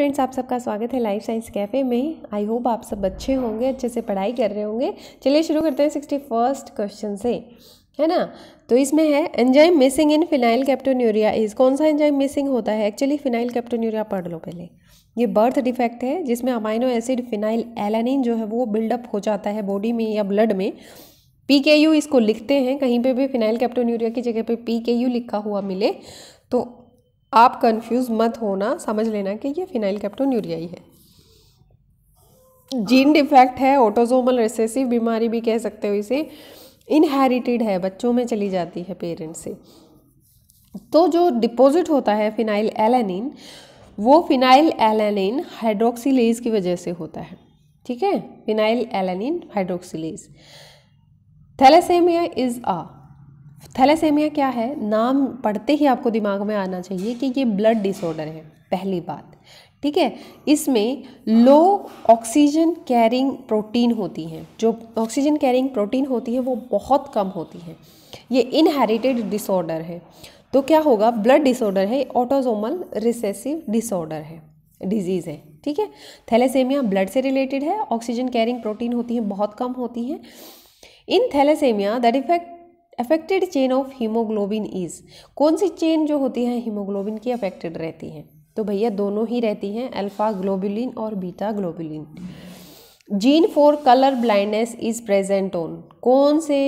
friends आप सबका स्वागत है लाइफ साइंस कैफ़े में आई होप आप सब अच्छे होंगे अच्छे से पढ़ाई कर रहे होंगे चलिए शुरू करते हैं सिक्सटी फर्स्ट क्वेश्चन से है ना तो इसमें है enzyme missing in phenylketonuria is कौन सा एंजाइम मिसिंग होता है एक्चुअली फिनाइल कैप्टोन्यूरिया पढ़ लो पहले ये बर्थ डिफेक्ट है जिसमें अमाइनो एसिड फिनाइल एलानिन जो है वो बिल्डअप हो जाता है बॉडी में या ब्लड में पी इसको लिखते हैं कहीं पे भी फिनाइल कैप्टोन्यूरिया की जगह पे पी लिखा हुआ मिले तो आप कंफ्यूज मत होना समझ लेना कि ये फिनाइल कैप्टोन यूरिया ही है जीन डिफेक्ट है ऑटोजोमल रिसेसिव बीमारी भी कह सकते हो इसे इनहेरिटेड है बच्चों में चली जाती है पेरेंट्स से तो जो डिपॉजिट होता है फिनाइल एलानिन वो फिनाइल एलानिन हाइड्रोक्सीलेज की वजह से होता है ठीक है phenylalanine hydroxylase thalassemia is a thalassemia क्या है नाम पढ़ते ही आपको दिमाग में आना चाहिए कि ये ब्लड डिसऑर्डर है पहली बात ठीक है इसमें लो ऑक्सीजन कैरिंग प्रोटीन होती हैं जो ऑक्सीजन कैरिंग प्रोटीन होती है वो बहुत कम होती है ये इनहेरिटेड डिसऑर्डर है तो क्या होगा ब्लड डिसऑर्डर है ऑटोजोमल रिसेसिव डिसऑर्डर है डिजीज़ है ठीक है थैलेसेमिया ब्लड से रिलेटेड है ऑक्सीजन कैरिंग प्रोटीन होती है बहुत कम होती है in thalassemia that effect affected chain of haemoglobin is कौन सी चेन जो होती है हीमोग्लोबिन की अफेक्टेड रहती है तो भैया दोनों ही रहती हैं अल्फ़ा ग्लोबुलिन और beta globulin gene for colour blindness is present on कौन से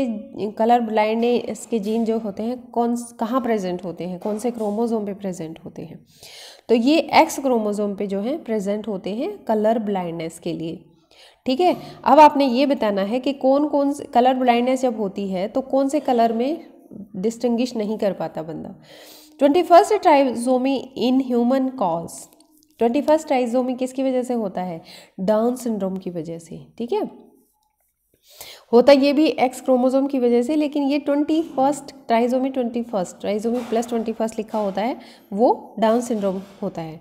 कलर ब्लाइंडनेस के जीन जो होते हैं कौन कहाँ प्रेजेंट होते हैं कौन से क्रोमोजोम पे प्रेजेंट होते हैं तो ये एक्स क्रोमोजोम पे जो है प्रेजेंट होते हैं कलर ब्लाइंडनेस के लिए ठीक है अब आपने ये बताना है कि कौन कौन से कलर ब्लाइंडनेस जब होती है तो कौन से कलर में डिस्टिंग्विश नहीं कर पाता बंदा twenty first trisomy in human cause twenty first trisomy किसकी वजह से होता है डाउन सिंड्रोम की वजह से ठीक है होता ये भी एक्स क्रोमोजोम की वजह से लेकिन ये twenty first trisomy twenty first trisomy plus twenty first लिखा होता है वो डाउन सिंड्रोम होता है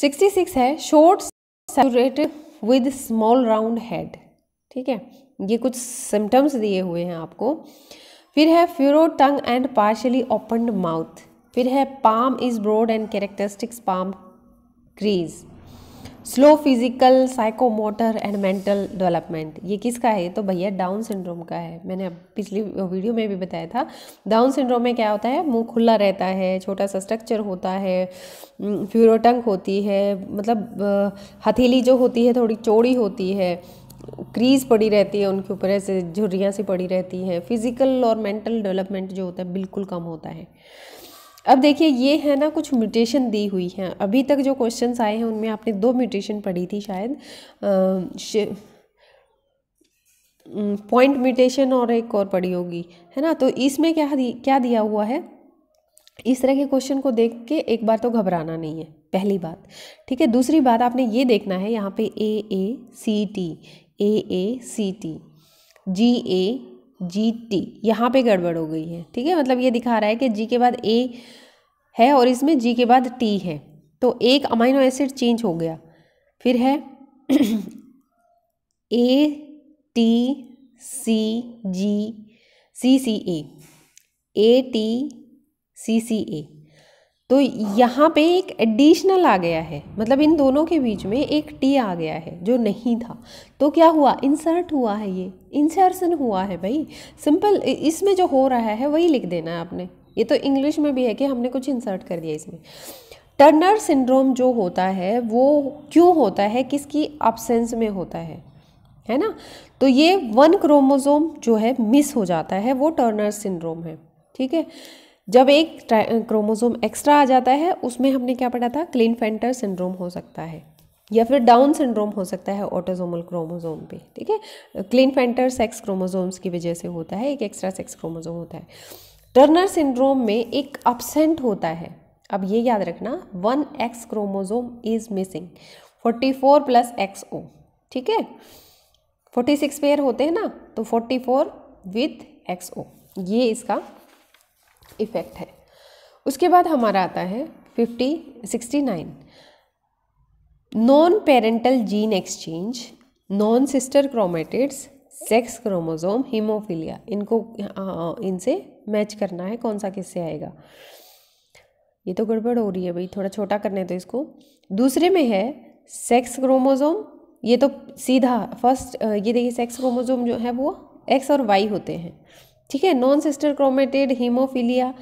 सिक्सटी सिक्स है शोर्ट्स सैचुरेट विद स्मॉल राउंड हेड ठीक है ये कुछ सिम्टम्स दिए हुए हैं आपको फिर है furrowed tongue and partially open mouth फिर है palm is broad and characteristics palm crease slow physical psychomotor and mental development ये किसका है तो भैया डाउन सिंड्रोम का है मैंने पिछली वीडियो में भी बताया था डाउन सिंड्रोम में क्या होता है मुंह खुला रहता है छोटा सा स्ट्रक्चर होता है फ्यूरोटंक होती है मतलब हथेली जो होती है थोड़ी चौड़ी होती है क्रीज पड़ी रहती है उनके ऊपर ऐसे झुर्रियाँ सी पड़ी रहती हैं फिजिकल और मेंटल डेवलपमेंट जो होता है बिल्कुल कम होता है अब देखिए ये है ना कुछ म्यूटेशन दी हुई हैं अभी तक जो क्वेश्चंस आए हैं उनमें आपने दो म्यूटेशन पढ़ी थी शायद पॉइंट म्यूटेशन और एक और पड़ी होगी है ना तो इसमें क्या दी, क्या दिया हुआ है इस तरह के क्वेश्चन को देख के एक बार तो घबराना नहीं है पहली बात ठीक है दूसरी बात आपने ये देखना है यहाँ पे A A C T A A C T G A G T यहाँ पे गड़बड़ हो गई है ठीक है मतलब ये दिखा रहा है कि जी के बाद ए है और इसमें जी के बाद टी है तो एक अमाइनो एसिड चेंज हो गया फिर है A T C ji C C A A T C सी ए तो यहाँ पे एक एडिशनल आ गया है मतलब इन दोनों के बीच में एक टी आ गया है जो नहीं था तो क्या हुआ इंसर्ट हुआ है ये इंसर्सन हुआ है भाई सिंपल इसमें जो हो रहा है वही लिख देना है आपने ये तो इंग्लिश में भी है कि हमने कुछ इंसर्ट कर दिया इसमें टर्नर सिंड्रोम जो होता है वो क्यों होता है किसकी अब्सेंस में होता है है ना तो ये वन क्रोमोज़ोम जो है मिस हो जाता है वो टर्नर सिंड्रोम है ठीक है जब एक क्रोमोसोम एक्स्ट्रा आ जाता है उसमें हमने क्या पढ़ा था क्लीन फेंटर सिंड्रोम हो सकता है या फिर डाउन सिंड्रोम हो सकता है ऑटोजोमल क्रोमोजोम पे ठीक है क्लीन फेंटर सेक्स क्रोमोजोम्स की वजह से होता है एक एक्स्ट्रा सेक्स क्रोमोजोम होता है टर्नर सिंड्रोम में एक अपसेंट होता है अब ये याद रखना one X chromosome is missing forty four plus X O ठीक है फोर्टी सिक्स पेयर होते हैं ना तो forty four with X O ये इसका इफ़ेक्ट है उसके बाद हमारा आता है fifty sixty nine non parental gene exchange non sister chromatids sex chromosome haemophilia इनको इनसे मैच करना है कौन सा किससे आएगा ये तो गड़बड़ हो रही है भाई थोड़ा छोटा करने तो इसको दूसरे में है सेक्स क्रोमोजोम ये तो सीधा फर्स्ट ये देखिए सेक्स क्रोमोजोम जो है वो एक्स और वाई होते हैं ठीक है non sister chromatid haemophilia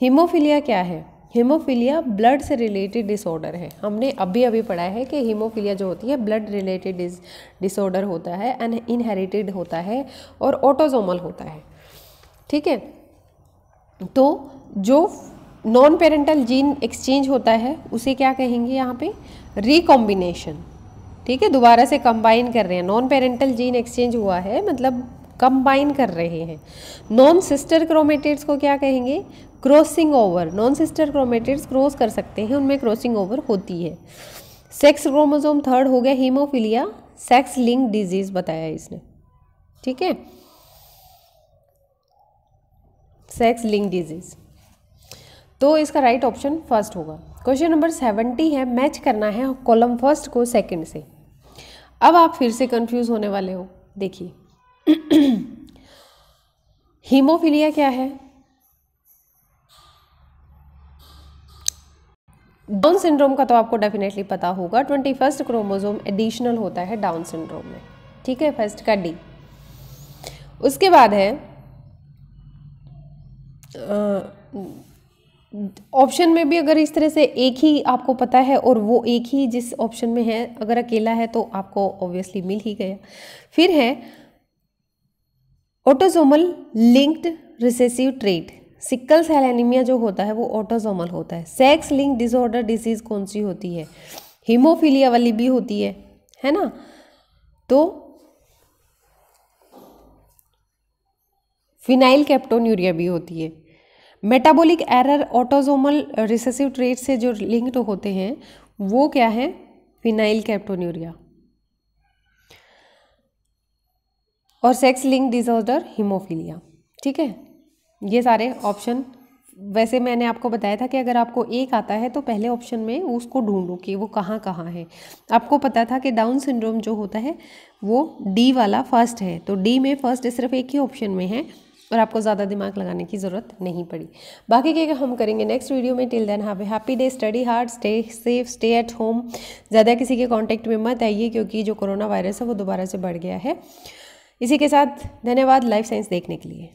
haemophilia क्या है हीमोफीलिया ब्लड से रिलेटेड डिसऑर्डर है हमने अभी अभी पढ़ा है कि हीमोफीलिया जो होती है ब्लड रिलेटेड डिसऑर्डर होता है एंड इनहेरिटेड होता है और ऑटोजोमल होता है ठीक है तो जो नॉन पेरेंटल जीन एक्सचेंज होता है उसे क्या कहेंगे यहाँ पे रिकॉम्बिनेशन ठीक है दोबारा से कंबाइन कर रहे हैं नॉन पेरेंटल जीन एक्सचेंज हुआ है मतलब कंबाइन कर रहे हैं नॉन सिस्टर क्रोमेटिड्स को क्या कहेंगे crossing over non sister chromatids cross कर सकते हैं उनमें क्रॉसिंग ओवर होती है सेक्स क्रोमोजोम थर्ड हो गया हीमोफीलिया सेक्स लिंक डिजीज बताया इसने ठीक है सेक्स लिंक डिजीज तो इसका राइट ऑप्शन फर्स्ट होगा क्वेश्चन नंबर सेवेंटी है मैच करना है कॉलम फर्स्ट को सेकंड से अब आप फिर से कंफ्यूज होने वाले हो देखिए हीमोफीलिया क्या है डाउन सिंड्रोम का तो आपको डेफिनेटली पता होगा ट्वेंटी फर्स्ट क्रोमोजोम एडिशनल होता है डाउन सिंड्रोम में ठीक है फर्स्ट का डी उसके बाद है ऑप्शन में भी अगर इस तरह से एक ही आपको पता है और वो एक ही जिस ऑप्शन में है अगर अकेला है तो आपको ऑब्वियसली मिल ही गया फिर है autosomal linked recessive trait sickle cell anaemia जो होता है वो ऑटोजोमल होता है सेक्स लिंक डिसऑर्डर डिजीज कौन सी होती है हीमोफीलिया वाली भी होती है है ना तो फिनाइल कैप्टोन्यूरिया भी होती है metabolic error autosomal recessive trait से जो लिंक्ड होते हैं वो क्या है फिनाइल कैप्टोन्यूरिया और सेक्स लिंक डिसऑर्डर हीमोफीलिया ठीक है ये सारे ऑप्शन वैसे मैंने आपको बताया था कि अगर आपको एक आता है तो पहले ऑप्शन में उसको ढूंढो कि वो कहाँ कहाँ है आपको पता था कि डाउन सिंड्रोम जो होता है वो डी वाला फर्स्ट है तो डी में फर्स्ट सिर्फ एक ही ऑप्शन में है और आपको ज़्यादा दिमाग लगाने की ज़रूरत नहीं पड़ी बाकी के हम करेंगे नेक्स्ट वीडियो में till then have a happy day study hard stay safe stay at home ज़्यादा किसी के कॉन्टेक्ट में मत आइए क्योंकि जो कोरोना वायरस है वो दोबारा से बढ़ गया है इसी के साथ धन्यवाद लाइफ साइंस देखने के लिए